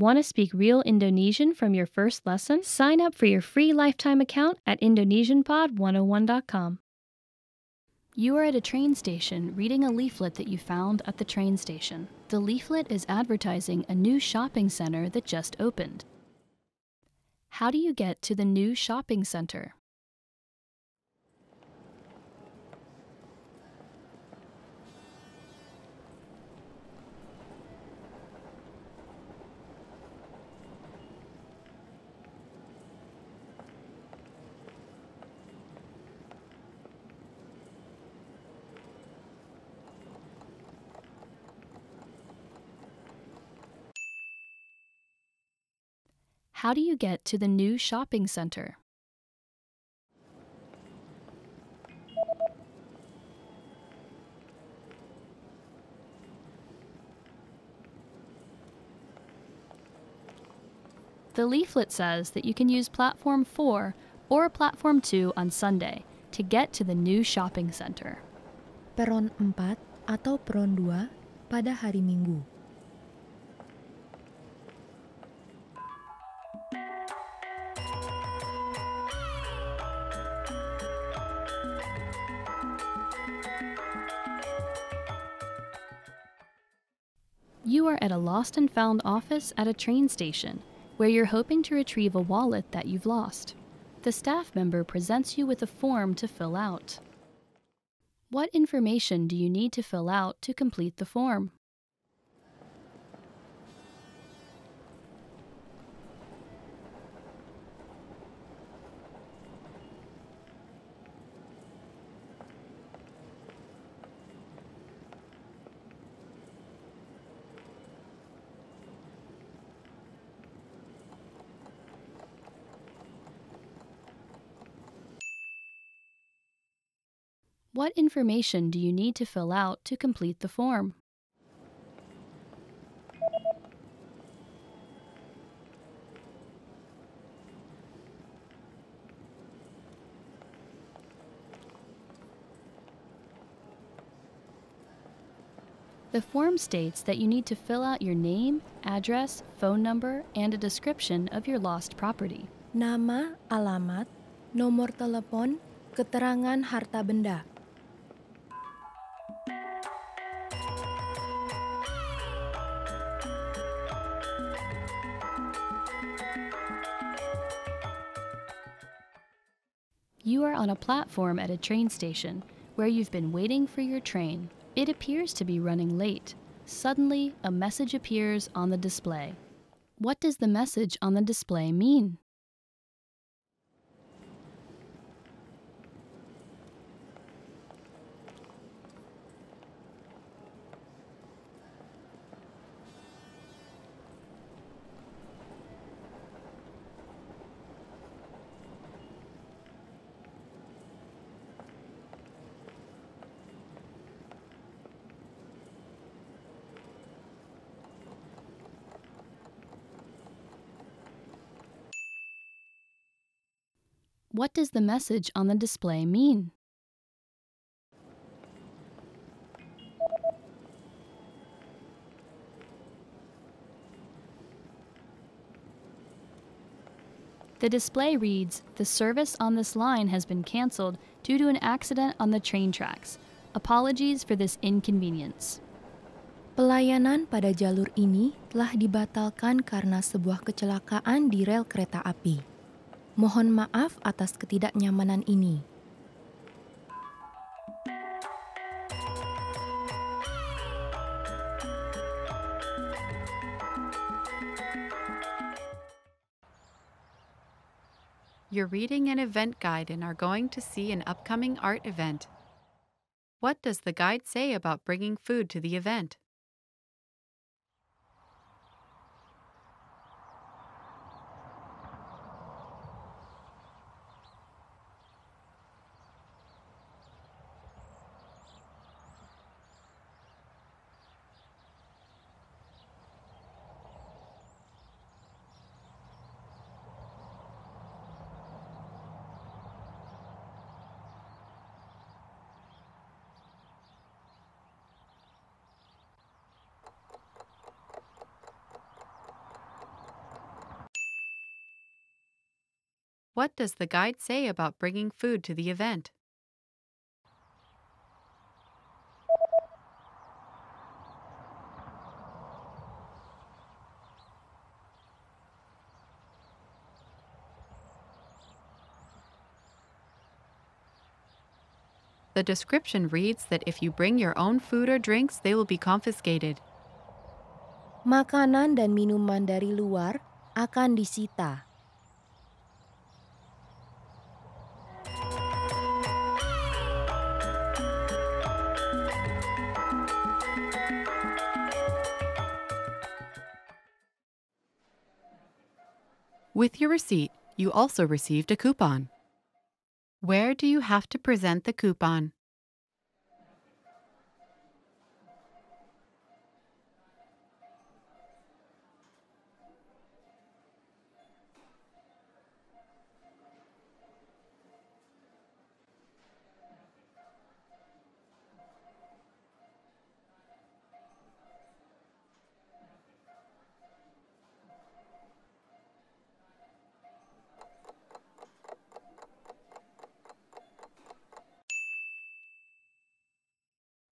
want to speak real Indonesian from your first lesson? Sign up for your free lifetime account at IndonesianPod101.com. You are at a train station reading a leaflet that you found at the train station. The leaflet is advertising a new shopping center that just opened. How do you get to the new shopping center? How do you get to the new shopping center? The leaflet says that you can use Platform 4 or Platform 2 on Sunday to get to the new shopping center. Peron 4 atau peron 2 pada hari Minggu. at a lost and found office at a train station where you're hoping to retrieve a wallet that you've lost. The staff member presents you with a form to fill out. What information do you need to fill out to complete the form? What information do you need to fill out to complete the form? The form states that you need to fill out your name, address, phone number, and a description of your lost property. Nama, alamat, nomor telepon, keterangan harta benda. on a platform at a train station where you've been waiting for your train. It appears to be running late. Suddenly, a message appears on the display. What does the message on the display mean? What does the message on the display mean? The display reads The service on this line has been canceled due to an accident on the train tracks. Apologies for this inconvenience. Pelayanan pada jalur ini telah dibatalkan karena sebuah kecelakaan di rel kereta api. Mohon maaf atas ketidaknyamanan ini. You're reading an event guide and are going to see an upcoming art event. What does the guide say about bringing food to the event? What does the guide say about bringing food to the event? The description reads that if you bring your own food or drinks, they will be confiscated. Makanan dan minuman dari luar akan disita. With your receipt, you also received a coupon. Where do you have to present the coupon?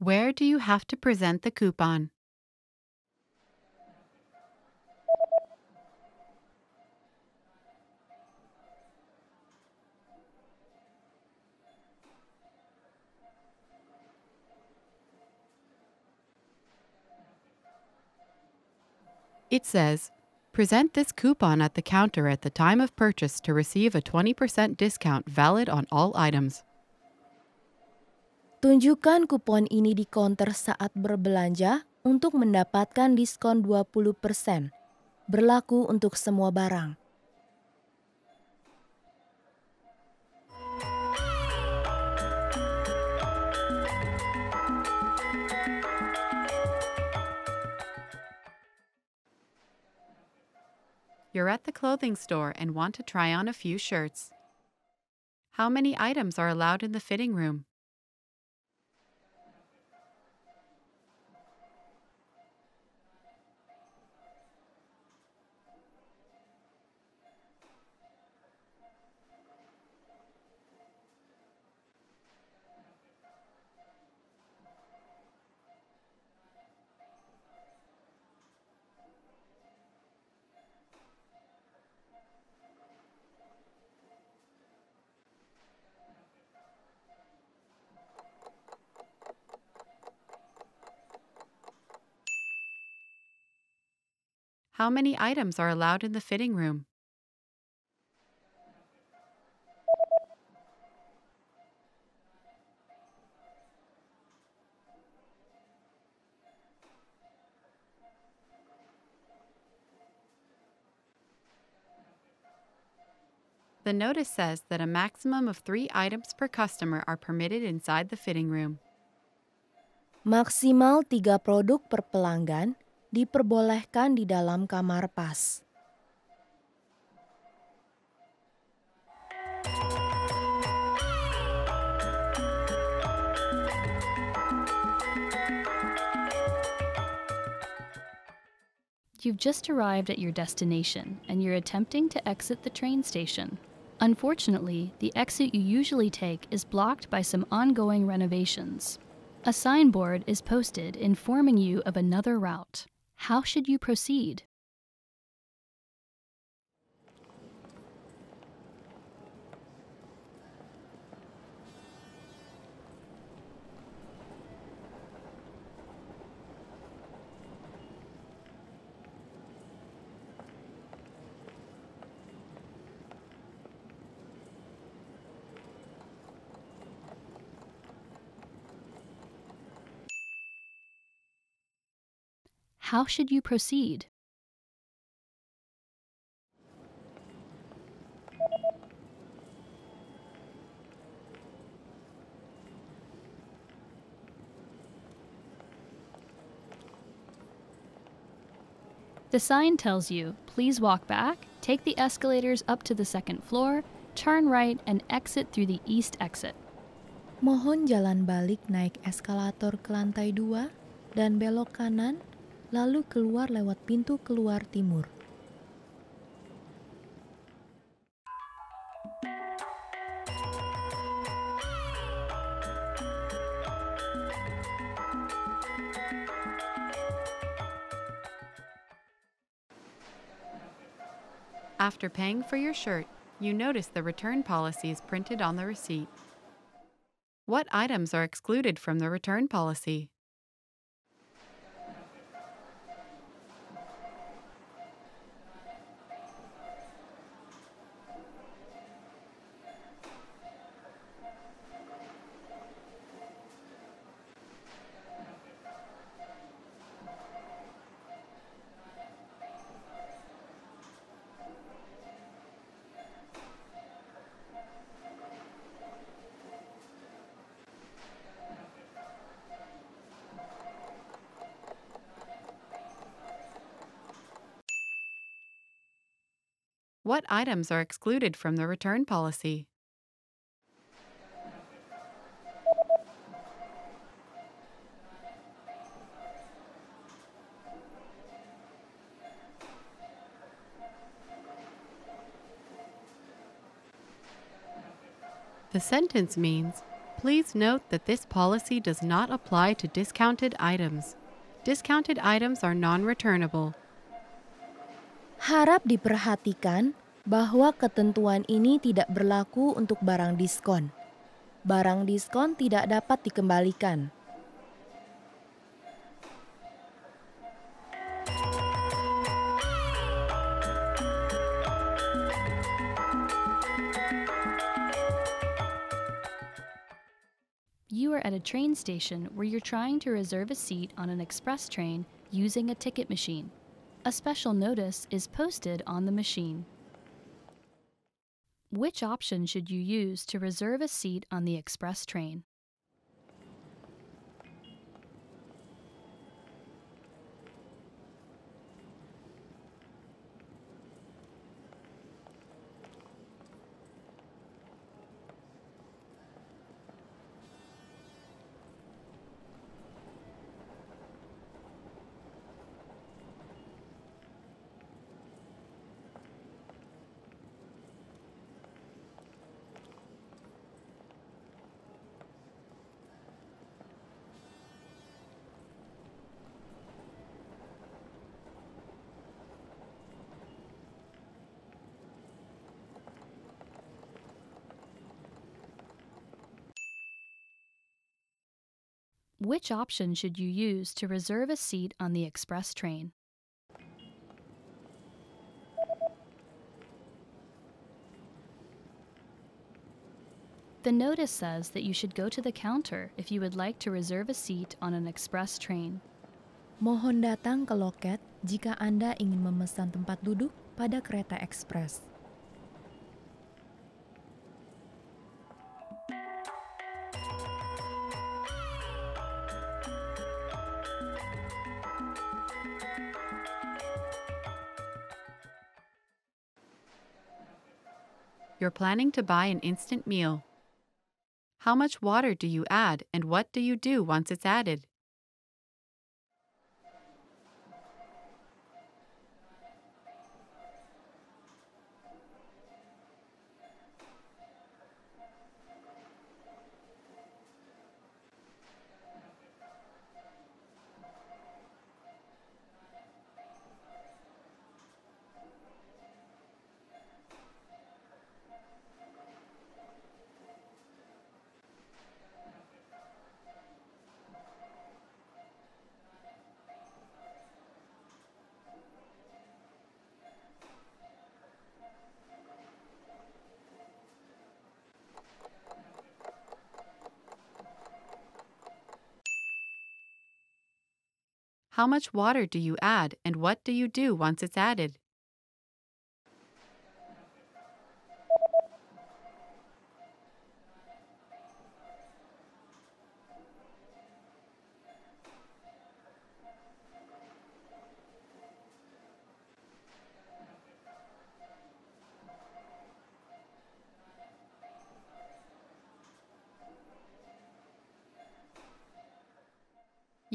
Where do you have to present the coupon? It says, Present this coupon at the counter at the time of purchase to receive a 20% discount valid on all items. Tunjukkan kupon ini di konter saat berbelanja untuk mendapatkan diskon 20%. Berlaku untuk semua barang. You're at the clothing store and want to try on a few shirts. How many items are allowed in the fitting room? How many items are allowed in the fitting room? The notice says that a maximum of three items per customer are permitted inside the fitting room. Maksimal tiga produk per pelanggan diperbolehkan di dalam kamar pas. You've just arrived at your destination and you're attempting to exit the train station. Unfortunately, the exit you usually take is blocked by some ongoing renovations. A signboard is posted informing you of another route. How should you proceed? How should you proceed? The sign tells you, please walk back, take the escalators up to the second floor, turn right, and exit through the east exit. Mohon jalan balik naik eskalator ke lantai dua dan belok kanan lalu keluar lewat pintu keluar timur. After paying for your shirt, you notice the return policy is printed on the receipt. What items are excluded from the return policy? What items are excluded from the return policy? The sentence means, please note that this policy does not apply to discounted items. Discounted items are non-returnable Harap diperhatikan bahwa ketentuan ini tidak berlaku untuk barang diskon. Barang diskon tidak dapat dikembalikan. You are at a train station where you're trying to reserve a seat on an express train using a ticket machine. A special notice is posted on the machine. Which option should you use to reserve a seat on the express train? Which option should you use to reserve a seat on the express train? The notice says that you should go to the counter if you would like to reserve a seat on an express train. Mohon datang ke loket jika Anda ingin memesan tempat duduk pada kereta ekspres. you're planning to buy an instant meal. How much water do you add and what do you do once it's added? How much water do you add and what do you do once it's added?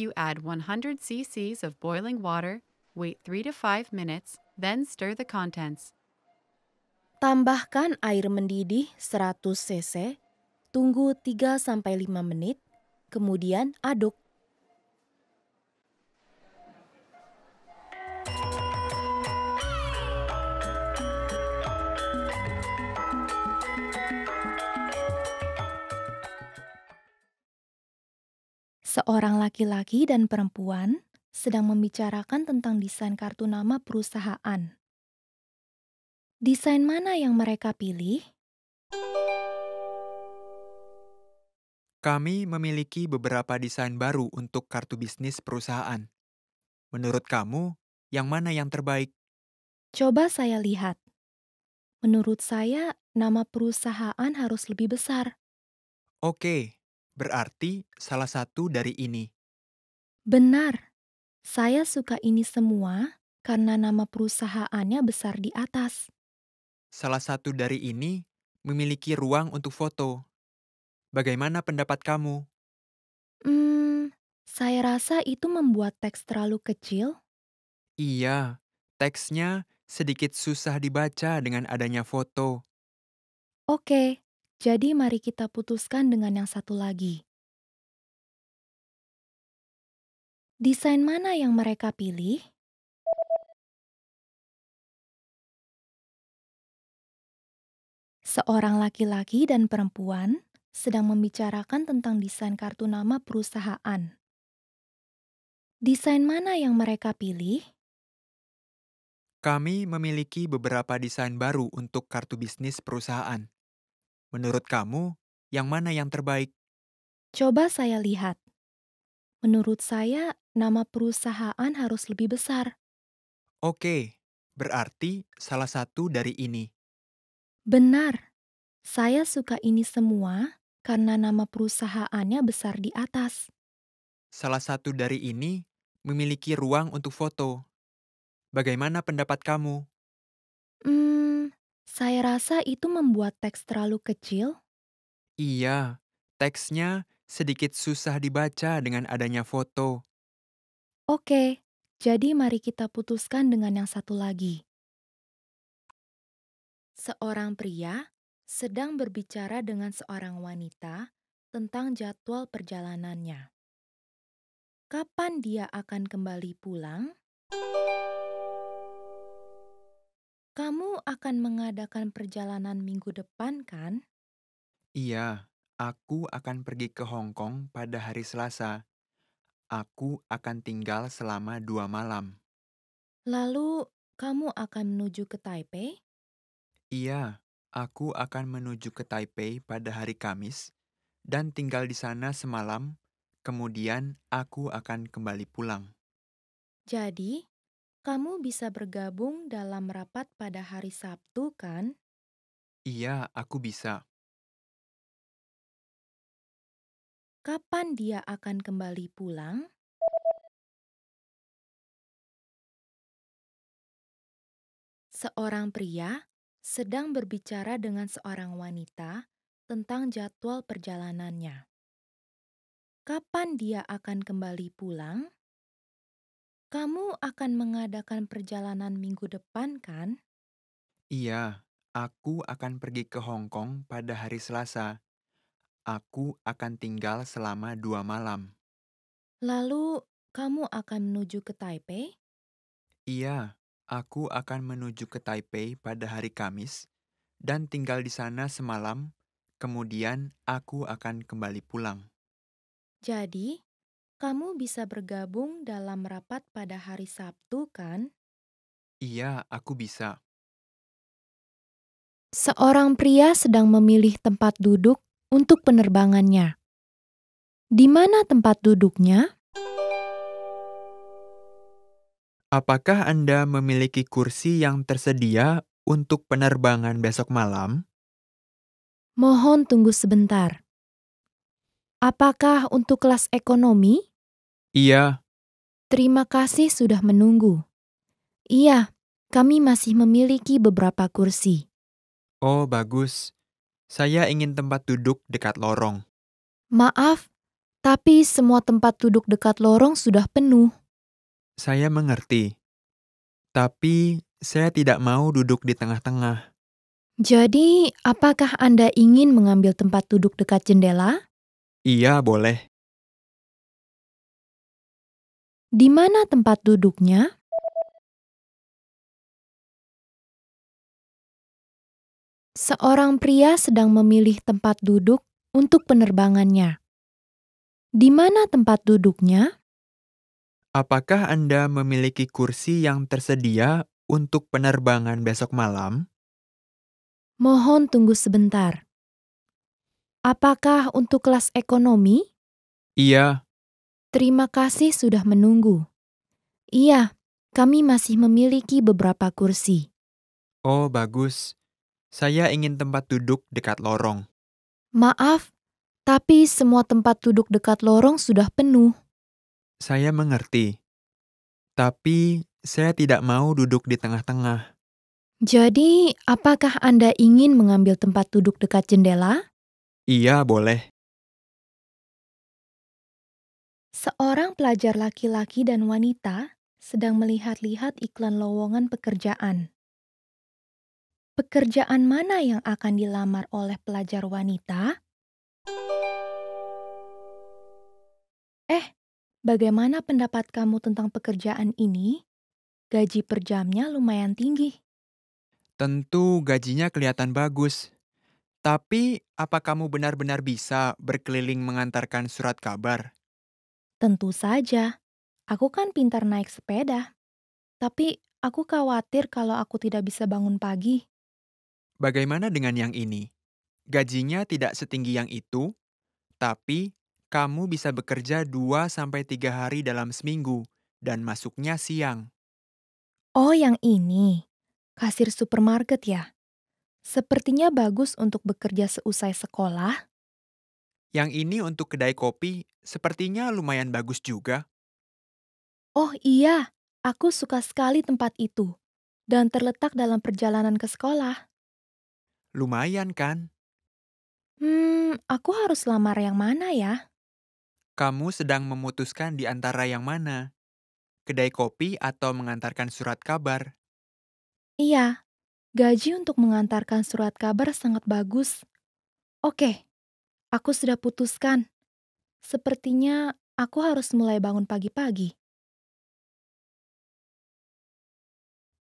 You add 100 cc's of boiling water, wait 3 to 5 minutes, then stir the contents. Tambahkan air mendidih 100 cc, tunggu 3 sampai 5 menit, kemudian aduk. Seorang laki-laki dan perempuan sedang membicarakan tentang desain kartu nama perusahaan. Desain mana yang mereka pilih? Kami memiliki beberapa desain baru untuk kartu bisnis perusahaan. Menurut kamu, yang mana yang terbaik? Coba saya lihat. Menurut saya, nama perusahaan harus lebih besar. Oke, berarti salah satu dari ini. Benar. Saya suka ini semua karena nama perusahaannya besar di atas. Salah satu dari ini memiliki ruang untuk foto. Bagaimana pendapat kamu? Hmm, saya rasa itu membuat teks terlalu kecil. Iya, teksnya sedikit susah dibaca dengan adanya foto. Oke, jadi, mari kita putuskan dengan yang satu lagi. Desain mana yang mereka pilih? Seorang laki-laki dan perempuan sedang membicarakan tentang desain kartu nama perusahaan. Desain mana yang mereka pilih? Kami memiliki beberapa desain baru untuk kartu bisnis perusahaan. Menurut kamu, yang mana yang terbaik? Coba saya lihat. Menurut saya, nama perusahaan harus lebih besar. Oke, berarti salah satu dari ini. Benar. Saya suka ini semua karena nama perusahaannya besar di atas. Salah satu dari ini memiliki ruang untuk foto. Bagaimana pendapat kamu? Hmm, saya rasa itu membuat teks terlalu kecil. Iya, teksnya sedikit susah dibaca dengan adanya foto. Oke, jadi mari kita putuskan dengan yang satu lagi. Seorang pria sedang berbicara dengan seorang wanita tentang jadwal perjalanannya. Kapan dia akan kembali pulang? Kamu akan mengadakan perjalanan minggu depan, kan? Iya, aku akan pergi ke Hong Kong pada hari Selasa. Aku akan tinggal selama dua malam. Lalu, kamu akan menuju ke Taipei? Iya, aku akan menuju ke Taipei pada hari Kamis dan tinggal di sana semalam. Kemudian, aku akan kembali pulang. Jadi, kamu bisa bergabung dalam rapat pada hari Sabtu, kan? Iya, aku bisa. Kapan dia akan kembali pulang? Seorang pria sedang berbicara dengan seorang wanita tentang jadwal perjalanannya. Kapan dia akan kembali pulang? Kamu akan mengadakan perjalanan minggu depan, kan? Iya, aku akan pergi ke Hong Kong pada hari Selasa. Aku akan tinggal selama dua malam. Lalu, kamu akan menuju ke Taipei? Iya, aku akan menuju ke Taipei pada hari Kamis dan tinggal di sana semalam. Kemudian, aku akan kembali pulang. Jadi, kamu bisa bergabung dalam rapat pada hari Sabtu, kan? Iya, aku bisa. Seorang pria sedang memilih tempat duduk untuk penerbangannya. Di mana tempat duduknya? Apakah Anda memiliki kursi yang tersedia untuk penerbangan besok malam? Mohon tunggu sebentar. Apakah untuk kelas ekonomi? Iya. Terima kasih sudah menunggu. Iya, kami masih memiliki beberapa kursi. Oh, bagus. Saya ingin tempat duduk dekat lorong. Maaf, tapi semua tempat duduk dekat lorong sudah penuh. Saya mengerti. Tapi saya tidak mau duduk di tengah-tengah. Jadi, apakah Anda ingin mengambil tempat duduk dekat jendela? Iya, boleh. Di mana tempat duduknya? Seorang pria sedang memilih tempat duduk untuk penerbangannya. Di mana tempat duduknya? Apakah Anda memiliki kursi yang tersedia untuk penerbangan besok malam? Mohon tunggu sebentar. Apakah untuk kelas ekonomi? Iya, Terima kasih sudah menunggu. Iya, kami masih memiliki beberapa kursi. Oh, bagus. Saya ingin tempat duduk dekat lorong. Maaf, tapi semua tempat duduk dekat lorong sudah penuh. Saya mengerti. Tapi saya tidak mau duduk di tengah-tengah. Jadi, apakah Anda ingin mengambil tempat duduk dekat jendela? Iya, boleh. Seorang pelajar laki-laki dan wanita sedang melihat-lihat iklan lowongan pekerjaan. Pekerjaan mana yang akan dilamar oleh pelajar wanita? Eh, bagaimana pendapat kamu tentang pekerjaan ini? Gaji per jamnya lumayan tinggi. Tentu gajinya kelihatan bagus. Tapi, apa kamu benar-benar bisa berkeliling mengantarkan surat kabar? Tentu saja, aku kan pintar naik sepeda. Tapi aku khawatir kalau aku tidak bisa bangun pagi. Bagaimana dengan yang ini? Gajinya tidak setinggi yang itu, tapi kamu bisa bekerja 2-3 hari dalam seminggu dan masuknya siang. Oh, yang ini. Kasir supermarket ya? Sepertinya bagus untuk bekerja seusai sekolah yang ini untuk kedai kopi, sepertinya lumayan bagus juga. Oh iya, aku suka sekali tempat itu dan terletak dalam perjalanan ke sekolah. Lumayan kan? Hmm, aku harus lamar yang mana ya? Kamu sedang memutuskan di antara yang mana? Kedai kopi atau mengantarkan surat kabar? Iya, gaji untuk mengantarkan surat kabar sangat bagus. Oke, Aku sudah putuskan. Sepertinya aku harus mulai bangun pagi-pagi.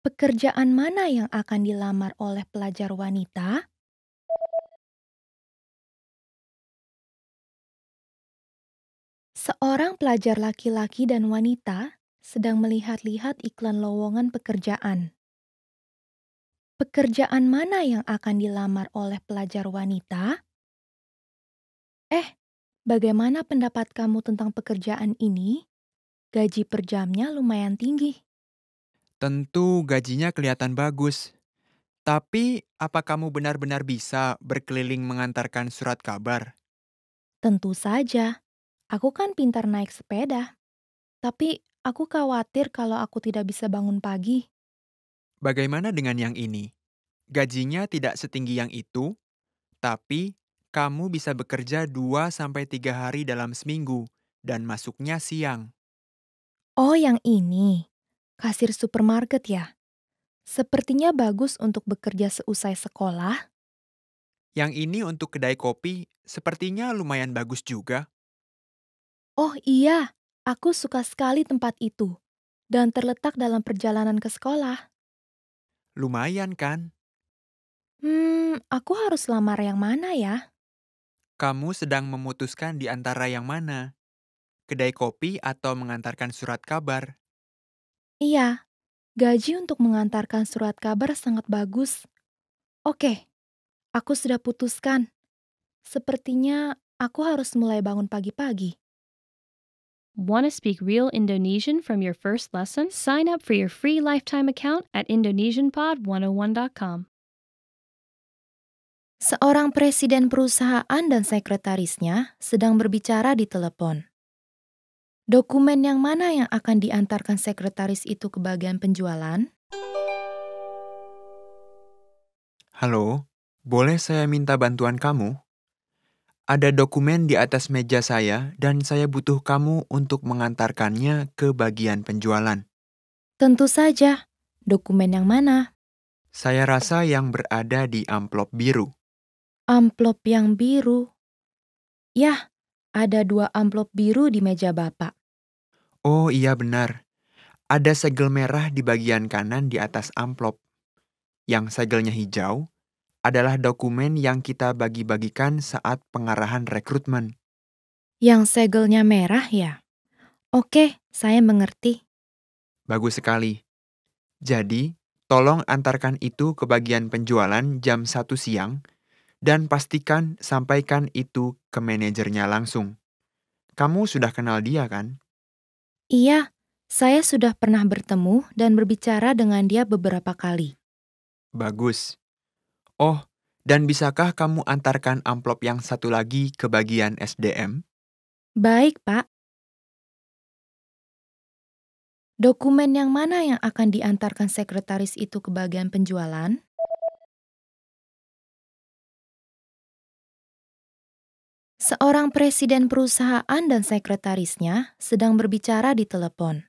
Pekerjaan mana yang akan dilamar oleh pelajar wanita? Seorang pelajar laki-laki dan wanita sedang melihat-lihat iklan lowongan pekerjaan. Pekerjaan mana yang akan dilamar oleh pelajar wanita? Eh, bagaimana pendapat kamu tentang pekerjaan ini? Gaji per jamnya lumayan tinggi. Tentu gajinya kelihatan bagus. Tapi, apa kamu benar-benar bisa berkeliling mengantarkan surat kabar? Tentu saja. Aku kan pintar naik sepeda. Tapi, aku khawatir kalau aku tidak bisa bangun pagi. Bagaimana dengan yang ini? Gajinya tidak setinggi yang itu, tapi kamu bisa bekerja 2-3 hari dalam seminggu dan masuknya siang. Oh, yang ini. Kasir supermarket ya? Sepertinya bagus untuk bekerja seusai sekolah. Yang ini untuk kedai kopi, sepertinya lumayan bagus juga. Oh iya, aku suka sekali tempat itu dan terletak dalam perjalanan ke sekolah. Lumayan kan? Hmm, aku harus lamar yang mana ya? Kamu sedang memutuskan di antara yang mana? Kedai kopi atau mengantarkan surat kabar? Iya, gaji untuk mengantarkan surat kabar sangat bagus. Oke, aku sudah putuskan. Sepertinya aku harus mulai bangun pagi-pagi. Want to speak real Indonesian from your first lesson? Sign up for your free lifetime account at indonesianpod101.com. Seorang presiden perusahaan dan sekretarisnya sedang berbicara di telepon. Dokumen yang mana yang akan diantarkan sekretaris itu ke bagian penjualan? Halo, boleh saya minta bantuan kamu? Ada dokumen di atas meja saya, dan saya butuh kamu untuk mengantarkannya ke bagian penjualan. Tentu saja, dokumen yang mana? Saya rasa yang berada di amplop biru amplop yang biru. ya ada dua amplop biru di meja Bapak. Oh iya benar. Ada segel merah di bagian kanan di atas amplop. Yang segelnya hijau adalah dokumen yang kita bagi-bagikan saat pengarahan rekrutmen. Yang segelnya merah ya? Oke, saya mengerti. Bagus sekali. Jadi, tolong antarkan itu ke bagian penjualan jam 1 siang dan pastikan sampaikan itu ke manajernya langsung. Kamu sudah kenal dia, kan? Iya, saya sudah pernah bertemu dan berbicara dengan dia beberapa kali. Bagus. Oh, dan bisakah kamu antarkan amplop yang satu lagi ke bagian SDM? Baik, Pak. Dokumen yang mana yang akan diantarkan sekretaris itu ke bagian penjualan? Seorang presiden perusahaan dan sekretarisnya sedang berbicara di telepon.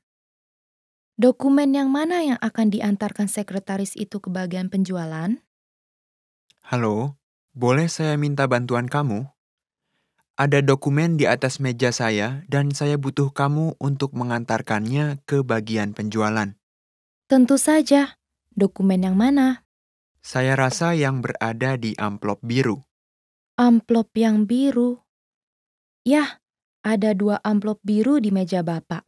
Dokumen yang mana yang akan diantarkan sekretaris itu ke bagian penjualan? Halo, boleh saya minta bantuan kamu? Ada dokumen di atas meja saya, dan saya butuh kamu untuk mengantarkannya ke bagian penjualan. Tentu saja, dokumen yang mana? Saya rasa yang berada di amplop biru. Amplop yang biru? Ya, ada dua amplop biru di meja bapak.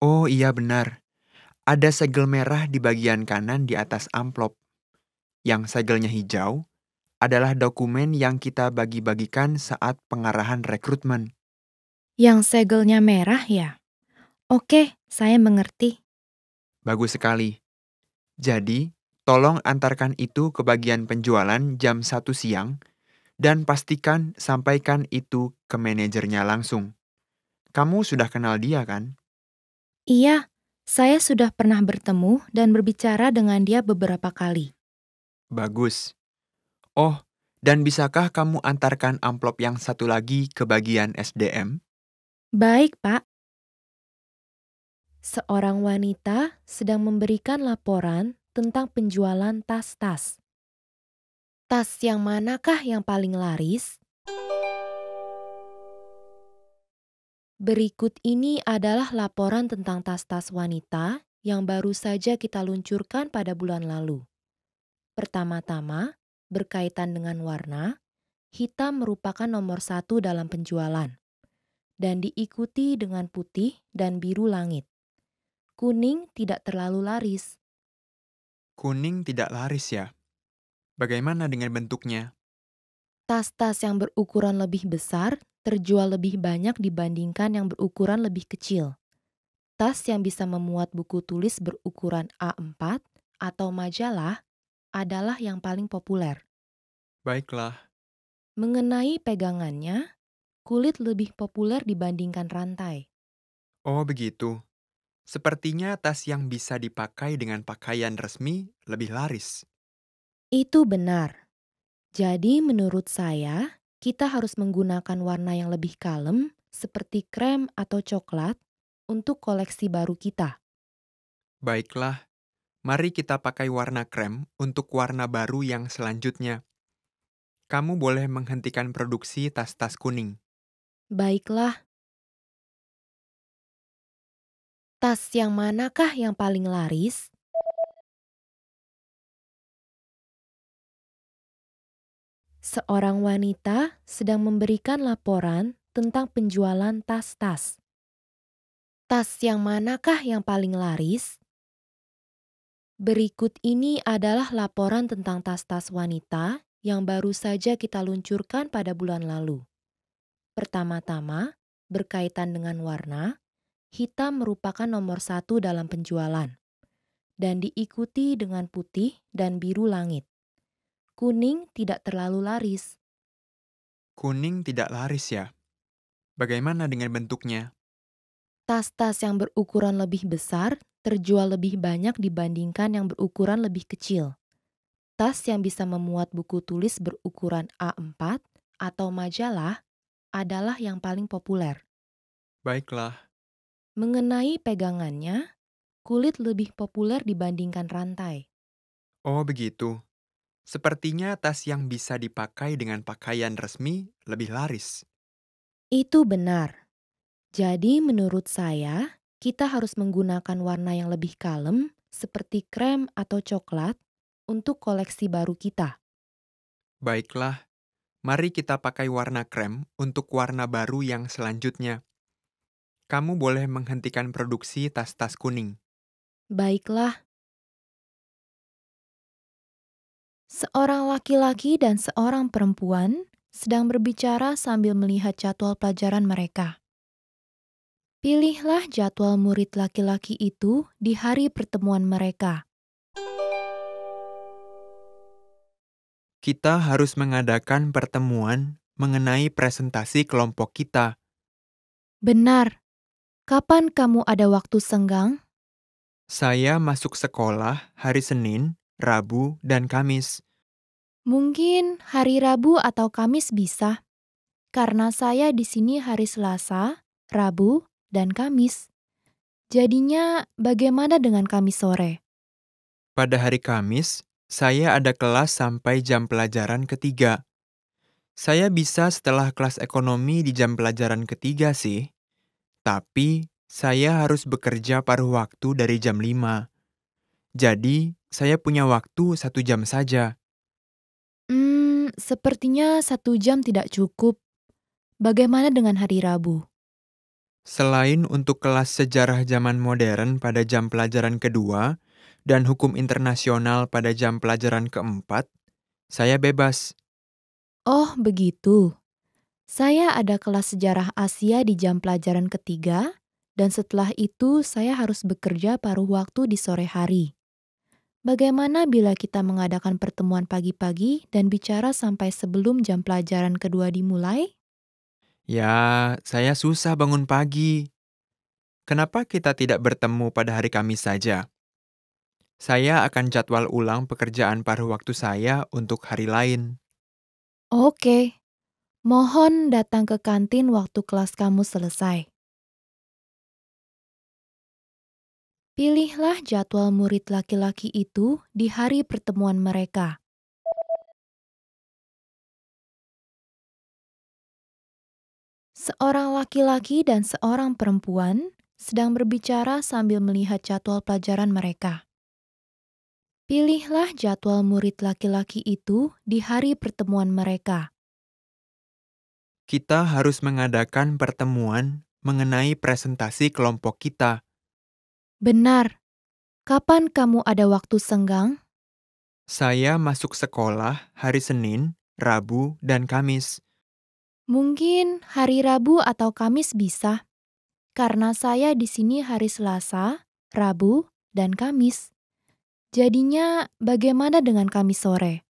Oh iya benar. Ada segel merah di bagian kanan di atas amplop. Yang segelnya hijau adalah dokumen yang kita bagi-bagikan saat pengarahan rekrutmen. Yang segelnya merah ya? Oke, saya mengerti. Bagus sekali. Jadi, tolong antarkan itu ke bagian penjualan jam 1 siang dan pastikan sampaikan itu ke manajernya langsung. Kamu sudah kenal dia, kan? Iya, saya sudah pernah bertemu dan berbicara dengan dia beberapa kali. Bagus. Oh, dan bisakah kamu antarkan amplop yang satu lagi ke bagian SDM? Baik, Pak. Seorang wanita sedang memberikan laporan tentang penjualan tas-tas. Tas yang manakah yang paling laris? Berikut ini adalah laporan tentang tas-tas wanita yang baru saja kita luncurkan pada bulan lalu. Pertama-tama, berkaitan dengan warna, hitam merupakan nomor satu dalam penjualan, dan diikuti dengan putih dan biru langit. Kuning tidak terlalu laris. Kuning tidak laris ya? Bagaimana dengan bentuknya? Tas-tas yang berukuran lebih besar terjual lebih banyak dibandingkan yang berukuran lebih kecil. Tas yang bisa memuat buku tulis berukuran A4 atau majalah adalah yang paling populer. Baiklah. Mengenai pegangannya, kulit lebih populer dibandingkan rantai. Oh, begitu. Sepertinya tas yang bisa dipakai dengan pakaian resmi lebih laris. Itu benar. Jadi menurut saya, kita harus menggunakan warna yang lebih kalem seperti krem atau coklat untuk koleksi baru kita. Baiklah, mari kita pakai warna krem untuk warna baru yang selanjutnya. Kamu boleh menghentikan produksi tas-tas kuning. Baiklah. Tas yang manakah yang paling laris? seorang wanita sedang memberikan laporan tentang penjualan tas-tas. Tas yang manakah yang paling laris? Berikut ini adalah laporan tentang tas-tas wanita yang baru saja kita luncurkan pada bulan lalu. Pertama-tama, berkaitan dengan warna, hitam merupakan nomor satu dalam penjualan, dan diikuti dengan putih dan biru langit. Kuning tidak terlalu laris. Kuning tidak laris ya? Bagaimana dengan bentuknya? Tas-tas yang berukuran lebih besar terjual lebih banyak dibandingkan yang berukuran lebih kecil. Tas yang bisa memuat buku tulis berukuran A4 atau majalah adalah yang paling populer. Baiklah. Mengenai pegangannya, kulit lebih populer dibandingkan rantai. Oh, begitu. Sepertinya tas yang bisa dipakai dengan pakaian resmi lebih laris. Itu benar. Jadi menurut saya, kita harus menggunakan warna yang lebih kalem seperti krem atau coklat untuk koleksi baru kita. Baiklah, mari kita pakai warna krem untuk warna baru yang selanjutnya. Kamu boleh menghentikan produksi tas-tas kuning. Baiklah. Seorang laki-laki dan seorang perempuan sedang berbicara sambil melihat jadwal pelajaran mereka. Pilihlah jadwal murid laki-laki itu di hari pertemuan mereka. Kita harus mengadakan pertemuan mengenai presentasi kelompok kita. Benar. Kapan kamu ada waktu senggang? Saya masuk sekolah hari Senin Rabu, dan Kamis. Mungkin hari Rabu atau Kamis bisa, karena saya di sini hari Selasa, Rabu, dan Kamis. Jadinya, bagaimana dengan Kamis sore? Pada hari Kamis, saya ada kelas sampai jam pelajaran ketiga. Saya bisa setelah kelas ekonomi di jam pelajaran ketiga sih, tapi saya harus bekerja paruh waktu dari jam 5. Jadi, saya punya waktu satu jam saja. Hmm, sepertinya satu jam tidak cukup. Bagaimana dengan hari Rabu? Selain untuk kelas sejarah zaman modern pada jam pelajaran kedua dan hukum internasional pada jam pelajaran keempat, saya bebas. Oh, begitu. Saya ada kelas sejarah Asia di jam pelajaran ketiga, dan setelah itu saya harus bekerja paruh waktu di sore hari. Bagaimana bila kita mengadakan pertemuan pagi-pagi dan bicara sampai sebelum jam pelajaran kedua dimulai? Ya, saya susah bangun pagi. Kenapa kita tidak bertemu pada hari Kamis saja? Saya akan jadwal ulang pekerjaan paruh waktu saya untuk hari lain. Oke, mohon datang ke kantin waktu kelas kamu selesai. Pilihlah jadwal murid laki-laki itu di hari pertemuan mereka. Seorang laki-laki dan seorang perempuan sedang berbicara sambil melihat jadwal pelajaran mereka. Pilihlah jadwal murid laki-laki itu di hari pertemuan mereka. Kita harus mengadakan pertemuan mengenai presentasi kelompok kita Benar. Kapan kamu ada waktu senggang? Saya masuk sekolah hari Senin, Rabu, dan Kamis. Mungkin hari Rabu atau Kamis bisa, karena saya di sini hari Selasa, Rabu, dan Kamis. Jadinya, bagaimana dengan Kamis sore?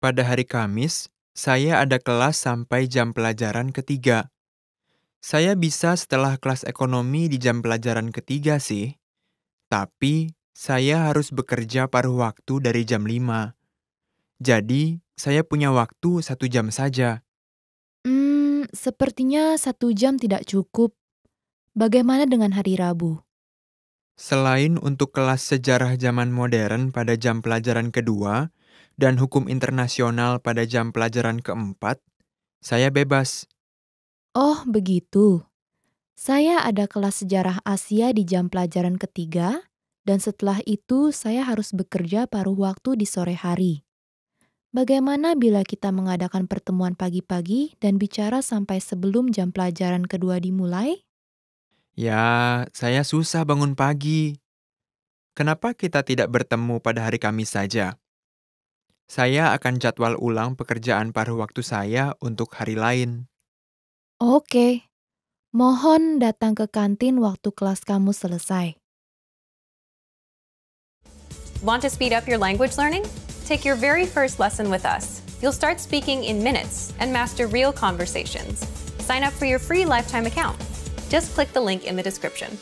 Pada hari Kamis, saya ada kelas sampai jam pelajaran ketiga. Saya bisa setelah kelas ekonomi di jam pelajaran ketiga sih, tapi saya harus bekerja paruh waktu dari jam lima. Jadi, saya punya waktu satu jam saja. Hmm, sepertinya satu jam tidak cukup. Bagaimana dengan hari Rabu? Selain untuk kelas sejarah zaman modern pada jam pelajaran kedua dan hukum internasional pada jam pelajaran keempat, saya bebas Oh, begitu. Saya ada kelas sejarah Asia di jam pelajaran ketiga, dan setelah itu saya harus bekerja paruh waktu di sore hari. Bagaimana bila kita mengadakan pertemuan pagi-pagi dan bicara sampai sebelum jam pelajaran kedua dimulai? Ya, saya susah bangun pagi. Kenapa kita tidak bertemu pada hari Kamis saja? Saya akan jadwal ulang pekerjaan paruh waktu saya untuk hari lain. Oke, mohon datang ke kantin waktu kelas kamu selesai. Want to speed up your language learning? Take your very first lesson with us. You'll start speaking in minutes and master real conversations. Sign up for your free lifetime account. Just click the link in the description.